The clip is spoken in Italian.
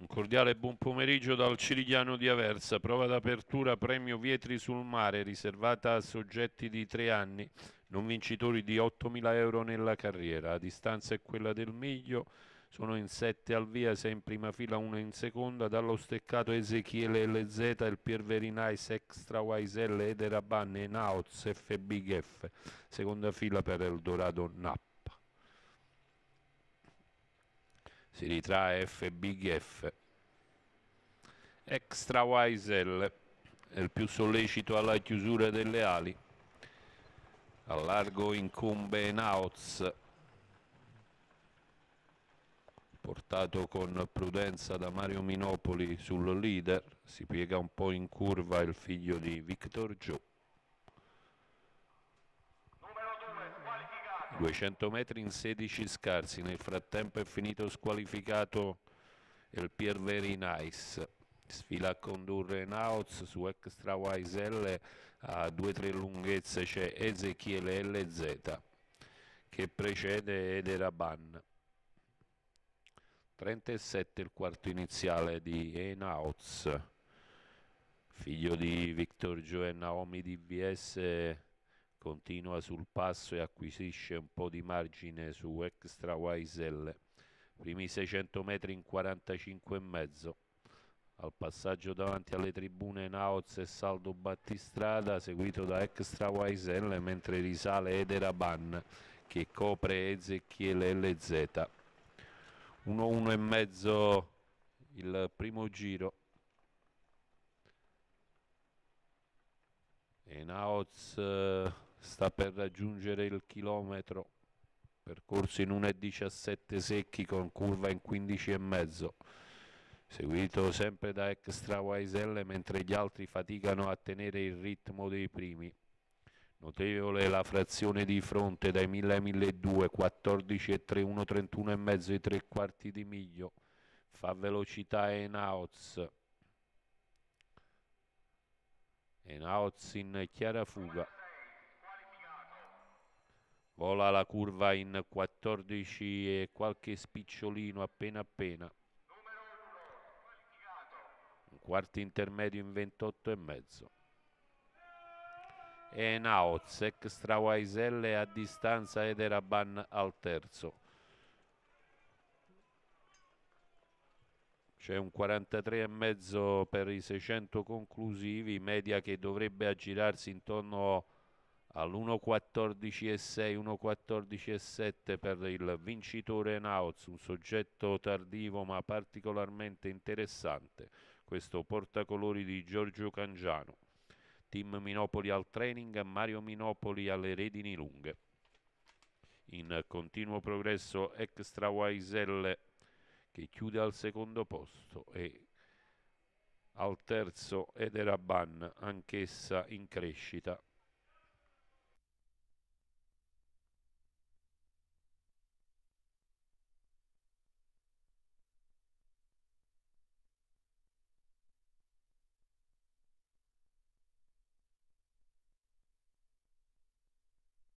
Un cordiale buon pomeriggio dal Cirigliano di Aversa, prova d'apertura premio Vietri sul mare riservata a soggetti di tre anni, non vincitori di 8.000 euro nella carriera. La distanza è quella del miglio, sono in sette al via, sei in prima fila, uno in seconda, dallo steccato Ezechiele LZ, il Pierverinais, Extra Waisel, Ederaban e Naoz FBGF, seconda fila per Eldorado Nap. si ritrae F big F extra Weisel è il più sollecito alla chiusura delle ali al largo incombe Naoz portato con prudenza da Mario Minopoli sul leader si piega un po' in curva il figlio di Victor Gio 200 metri in 16 scarsi, nel frattempo è finito squalificato il Pier Pierveri Nice. Sfila a condurre Naoz su Extra Wise a 2-3 lunghezze c'è Ezechiele LZ che precede Ederaban. 37 il quarto iniziale di Enaoz, figlio di Victor Joe e Naomi DBS continua sul passo e acquisisce un po' di margine su Extra Waisel primi 600 metri in 45 e mezzo al passaggio davanti alle tribune Naoz e Saldo Battistrada seguito da Extra Waisel mentre risale Ederaban che copre Ezechiele LZ 1-1 e mezzo il primo giro e Naoz eh, sta per raggiungere il chilometro percorso in 1,17 secchi con curva in 15,5 seguito sempre da Extra Weisel mentre gli altri faticano a tenere il ritmo dei primi notevole la frazione di fronte dai 1000 ai 1200 14 e 3 1 31 e mezzo i tre quarti di miglio fa velocità Enaoz Enaoz in chiara fuga vola la curva in 14 e qualche spicciolino appena appena un quarto intermedio in 28 e mezzo e Naoz extra Waiselle a distanza ed Eraban al terzo c'è un 43,5 per i 600 conclusivi media che dovrebbe aggirarsi intorno a all'1.14.6, 1.14.7 per il vincitore Naoz, un soggetto tardivo ma particolarmente interessante, questo portacolori di Giorgio Cangiano. Team Minopoli al training, Mario Minopoli alle redini lunghe. In continuo progresso Extra Waiselle che chiude al secondo posto e al terzo Ederaban, anch'essa in crescita.